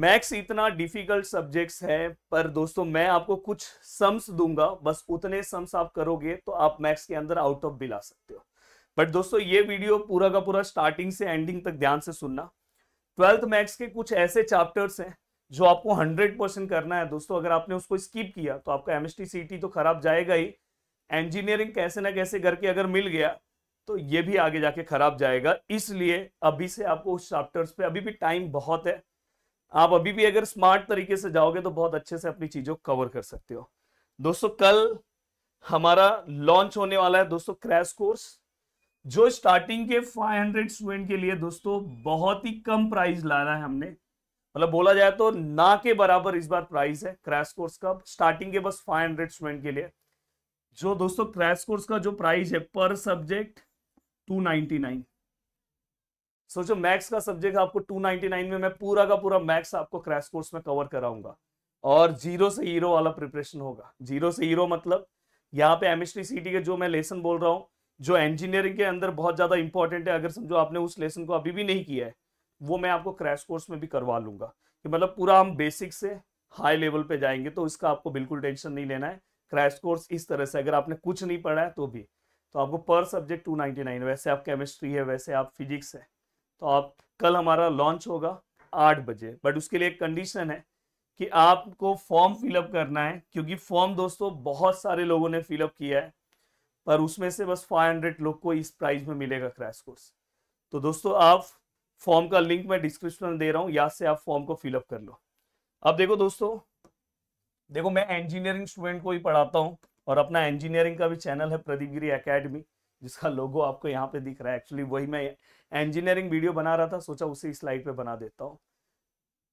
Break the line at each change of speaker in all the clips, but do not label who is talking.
max इतना difficult subjects है पर दोस्तों मैं आपको कुछ सम्स दूंगा बस उतने सम्स आप करोगे तो आप मैक्स के अंदर आउट ऑफ भी ला सकते हो बट दोस्तों ये वीडियो पूरा का पूरा स्टार्टिंग से एंडिंग तक ध्यान से सुनना ट्वेल्थ मैक्स के कुछ ऐसे चैप्टर्स हैं जो आपको हंड्रेड परसेंट करना है दोस्तों अगर आपने उसको स्किप किया तो आपका एमएसटी एस तो खराब जाएगा ही इंजीनियरिंग कैसे ना कैसे करके अगर मिल गया तो ये भी आगे जाके खराब जाएगा इसलिए अभी से आपको उस चैप्टर्स पे अभी भी टाइम बहुत है आप अभी भी अगर स्मार्ट तरीके से जाओगे तो बहुत अच्छे से अपनी चीजों को कवर कर सकते हो दोस्तों कल हमारा लॉन्च होने वाला है दोस्तों क्रैश कोर्स जो स्टार्टिंग के 500 स्टूडेंट के लिए दोस्तों बहुत ही कम प्राइस लाना है हमने मतलब बोला जाए तो ना के बराबर इस बार प्राइस है क्रैश कोर्स का स्टार्टिंग के बस 500 स्टूडेंट के लिए जो दोस्तों क्रैश कोर्स का जो प्राइस है पर सब्जेक्ट 299 सोचो मैथ्स का सब्जेक्ट आपको 299 में मैं पूरा का पूरा मैथ्स आपको क्रैश कोर्स में कवर कराऊंगा और जीरो से हीरो वाला प्रिपरेशन होगा जीरो से हीरो मतलब यहाँ पे एमएसटी सीटी के जो मैं लेसन बोल रहा हूँ जो इंजीनियरिंग के अंदर बहुत ज़्यादा इंपॉर्टेंट है अगर समझो आपने उस लेसन को अभी भी नहीं किया है वो मैं आपको क्रैश कोर्स में भी करवा लूंगा कि मतलब पूरा हम बेसिक से हाई लेवल पे जाएंगे तो इसका आपको बिल्कुल टेंशन नहीं लेना है क्रैश कोर्स इस तरह से अगर आपने कुछ नहीं पढ़ा है तो भी तो आपको पर सब्जेक्ट 299 वैसे आप केमिस्ट्री है वैसे आप फिजिक्स है तो आप कल हमारा लॉन्च होगा आठ बजे बट उसके लिए एक कंडीशन है कि आपको फॉर्म फिलअप करना है क्योंकि फॉर्म दोस्तों बहुत सारे लोगों ने फिलअप किया है पर उसमें से बस 500 लोग को इस प्राइस में मिलेगा क्रैश कोर्स तो दोस्तों आप फॉर्म का लिंक मैं डिस्क्रिप्शन में दे रहा हूं यहाँ से आप फॉर्म को फिलअप कर लो अब देखो दोस्तों देखो मैं इंजीनियरिंग स्टूडेंट को ही पढ़ाता हूँ और अपना इंजीनियरिंग का भी चैनल है प्रदीप गिरी अकेडमी जिसका लोगो आपको यहाँ पे दिख रहा है एक्चुअली वही मैं इंजीनियरिंग वीडियो बना रहा था सोचा उसी स्लाइड पे बना देता हूँ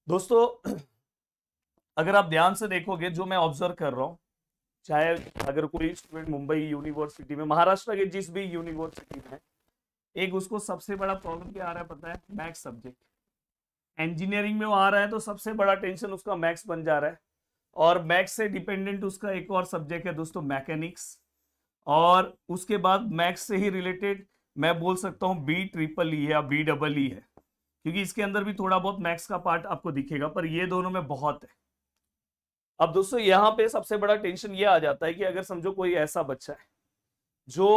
दोस्तों अगर आप ध्यान से देखोगे जो मैं ऑब्जर्व कर रहा हूँ चाहे अगर कोई स्टूडेंट मुंबई यूनिवर्सिटी में महाराष्ट्र के जिस भी यूनिवर्सिटी में एक उसको सबसे बड़ा प्रॉब्लम क्या आ रहा है पता है मैथ्स सब्जेक्ट इंजीनियरिंग में वो आ रहा है तो सबसे बड़ा टेंशन उसका मैथ्स बन जा रहा है और मैथ्स से डिपेंडेंट उसका एक और सब्जेक्ट है दोस्तों मैकेनिक्स और उसके बाद मैक्स से ही रिलेटेड मैं बोल सकता हूँ बी ट्रिपल ई है या बी डबल ई है क्योंकि इसके अंदर भी थोड़ा बहुत मैक्स का पार्ट आपको दिखेगा पर ये दोनों में बहुत है अब दोस्तों यहाँ पे सबसे बड़ा टेंशन ये आ जाता है कि अगर समझो कोई ऐसा बच्चा है जो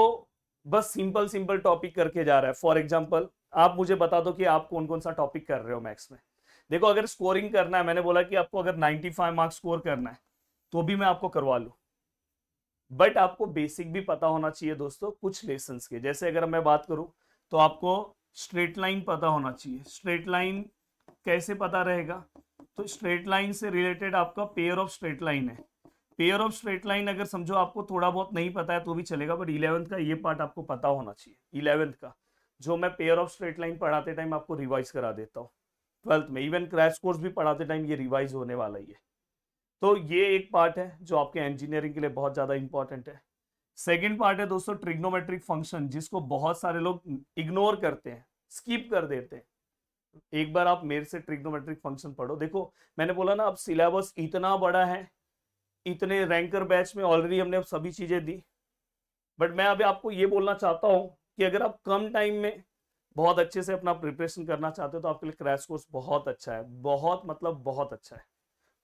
बस सिंपल सिंपल टॉपिक करके जा रहा है फॉर एग्जाम्पल आप मुझे बता दो कि आप कौन कौन सा टॉपिक कर रहे हो मैक्स में देखो अगर स्कोरिंग करना है मैंने बोला कि आपको अगर 95 मार्क्स स्कोर करना है तो भी मैं आपको करवा लू बट आपको बेसिक भी पता होना चाहिए दोस्तों कुछ लेसन के जैसे अगर मैं बात करूं तो आपको स्ट्रेट लाइन पता होना चाहिए स्ट्रेट लाइन कैसे पता रहेगा तो स्ट्रेट लाइन से रिलेटेड आपका पेयर ऑफ स्ट्रेट लाइन है पेयर ऑफ स्ट्रेट लाइन अगर समझो आपको थोड़ा बहुत नहीं पता है तो भी चलेगा बट इलेवेंथ का ये पार्ट आपको पता होना चाहिए इलेवेंथ का जो मैं पेयर ऑफ स्ट्रेट लाइन पढ़ाते टाइम आपको रिवाइज करा देता हूँ ट्वेल्थ में इवन क्रैश कोर्स भी पढ़ाते टाइम ये रिवाइज होने वाला ही है तो ये एक पार्ट है जो आपके इंजीनियरिंग के लिए बहुत ज़्यादा इंपॉर्टेंट है सेकेंड पार्ट है दोस्तों ट्रिग्नोमेट्रिक फंक्शन जिसको बहुत सारे लोग इग्नोर करते हैं स्कीप कर देते हैं एक बार आप मेरे से ट्रिग्नोमेट्रिक फंक्शन पढ़ो देखो मैंने बोला ना अब सिलेबस इतना बड़ा है इतने रैंकर बैच में ऑलरेडी हमने सभी चीज़ें दी बट मैं अभी आपको ये बोलना चाहता हूँ कि अगर आप कम टाइम में बहुत अच्छे से अपना प्रिपरेशन करना चाहते हो तो आपके लिए क्रैश कोर्स बहुत अच्छा है बहुत मतलब बहुत अच्छा है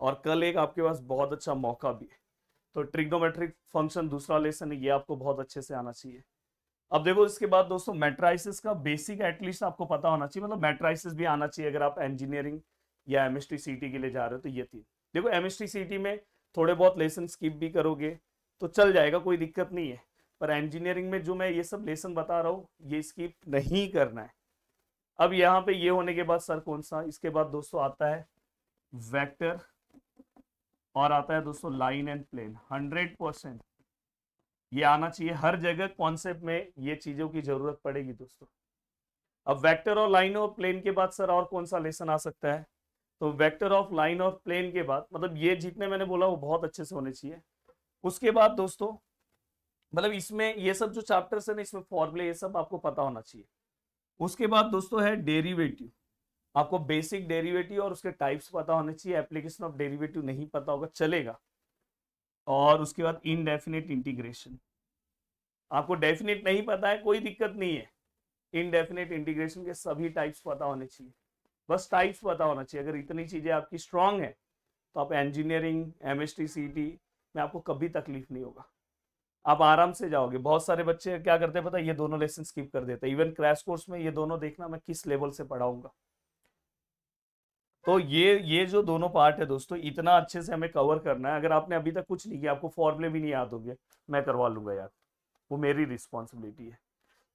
और कल एक आपके पास बहुत अच्छा मौका भी है तो ट्रिग्नोमेट्रिक फंक्शन दूसरा लेसन है ये आपको बहुत अच्छे से आना चाहिए अब देखो इसके बाद दोस्तों मेट्राइसिस का बेसिक एटलीस्ट आपको पता होना चाहिए मतलब मेट्राइसिस भी आना चाहिए अगर आप इंजीनियरिंग या एम एस के लिए जा रहे हो तो ये तीन देखो एम एस में थोड़े बहुत लेसन स्किप भी करोगे तो चल जाएगा कोई दिक्कत नहीं है पर इंजीनियरिंग में जो मैं ये सब लेसन बता रहा हूँ ये स्किप नहीं करना है अब यहाँ पे ये होने के बाद सर कौन सा इसके बाद दोस्तों आता है वैक्टर और आता है दोस्तों line and plane hundred percent ये आना चाहिए हर जगह कॉन्सेप्ट में ये चीजों की जरूरत पड़ेगी दोस्तों अब वेक्टर और लाइन और प्लेन के बाद सर और कौन सा लेसन आ सकता है तो वेक्टर ऑफ लाइन और प्लेन के बाद मतलब ये जितने मैंने बोला वो बहुत अच्छे से होने चाहिए उसके बाद दोस्तों मतलब इसमें ये सब जो चैप्टर्स है ना इसमें फॉर्मूले ये सब आपको पता होना चाहिए उसके बाद दोस्तों है डेरिवेटिव आपको बेसिक डेरिवेटिव और उसके टाइप्स पता होने चाहिए एप्लीकेशन ऑफ डेरिवेटिव नहीं पता होगा चलेगा और उसके बाद इनडेफिनेट इंटीग्रेशन आपको डेफिनेट नहीं पता है कोई दिक्कत नहीं है इनडेफिनेट इंटीग्रेशन के सभी टाइप्स पता होने चाहिए बस टाइप्स पता होना चाहिए अगर इतनी चीज़ें आपकी स्ट्रांग है तो आप इंजीनियरिंग एम एस में आपको कभी तकलीफ नहीं होगा आप आराम से जाओगे बहुत सारे बच्चे क्या करते हैं पता है ये दोनों लेसन स्किप कर देते हैं इवन क्रैश कोर्स में ये दोनों देखना मैं किस लेवल से पढ़ाऊंगा तो ये ये जो दोनों पार्ट है दोस्तों इतना अच्छे से हमें कवर करना है अगर आपने अभी तक कुछ नहीं किया आपको फॉर्मुले भी नहीं याद गया मैं करवा लूंगा यार वो मेरी रिस्पॉन्सिबिलिटी है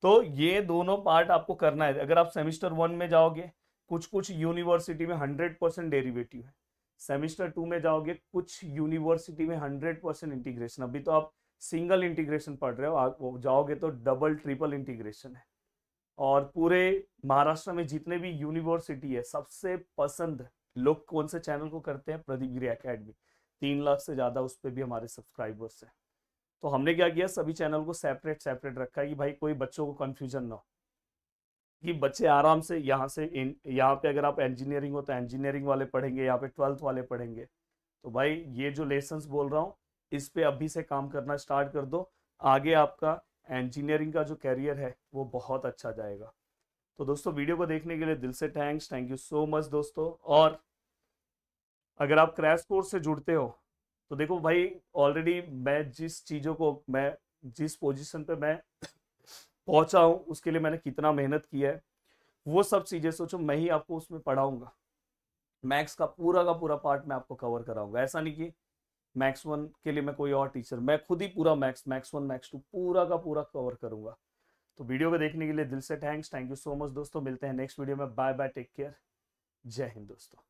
तो ये दोनों पार्ट आपको करना है अगर आप सेमिस्टर वन में जाओगे कुछ कुछ यूनिवर्सिटी में हंड्रेड परसेंट डेरिवेटिव है सेमिस्टर टू में जाओगे कुछ यूनिवर्सिटी में हंड्रेड परसेंट इंटीग्रेशन अभी तो आप सिंगल इंटीग्रेशन पढ़ रहे हो आप जाओगे तो डबल ट्रिपल इंटीग्रेशन है और पूरे महाराष्ट्र में जितने भी यूनिवर्सिटी है सबसे पसंद लोग कौन से चैनल को करते हैं प्रदीप गिरी अकेडमी तीन लाख से ज़्यादा उस पर भी हमारे सब्सक्राइबर्स हैं तो हमने क्या किया सभी चैनल को सेपरेट सेपरेट रखा कि भाई कोई बच्चों को कन्फ्यूजन ना हो कि बच्चे आराम से यहाँ से यहाँ पे अगर आप इंजीनियरिंग हो तो इंजीनियरिंग वाले पढ़ेंगे यहाँ पे ट्वेल्थ वाले पढ़ेंगे तो भाई ये जो लेसन बोल रहा हूँ इस पर अभी से काम करना स्टार्ट कर दो आगे आपका इंजीनियरिंग का जो कैरियर है वो बहुत अच्छा जाएगा तो दोस्तों वीडियो को देखने के लिए दिल से thanks thank you so much दोस्तों और अगर आप क्रैश कोर्स से जुड़ते हो तो देखो भाई ऑलरेडी मैं जिस चीज़ों को मैं जिस पोजीशन पे मैं पहुंचा हूं उसके लिए मैंने कितना मेहनत की है वो सब चीज़ें सोचो मैं ही आपको उसमें पढ़ाऊंगा मैथ्स का पूरा का पूरा पार्ट मैं आपको कवर कराऊंगा ऐसा नहीं कि मैक्स वन के लिए मैं कोई और टीचर मैं खुद ही पूरा max max one max two पूरा का पूरा कवर करूंगा तो वीडियो को देखने के लिए दिल से thanks thank you so much दोस्तों मिलते हैं नेक्स्ट वीडियो में बाय बाय टेक केयर जय हिंद दोस्तों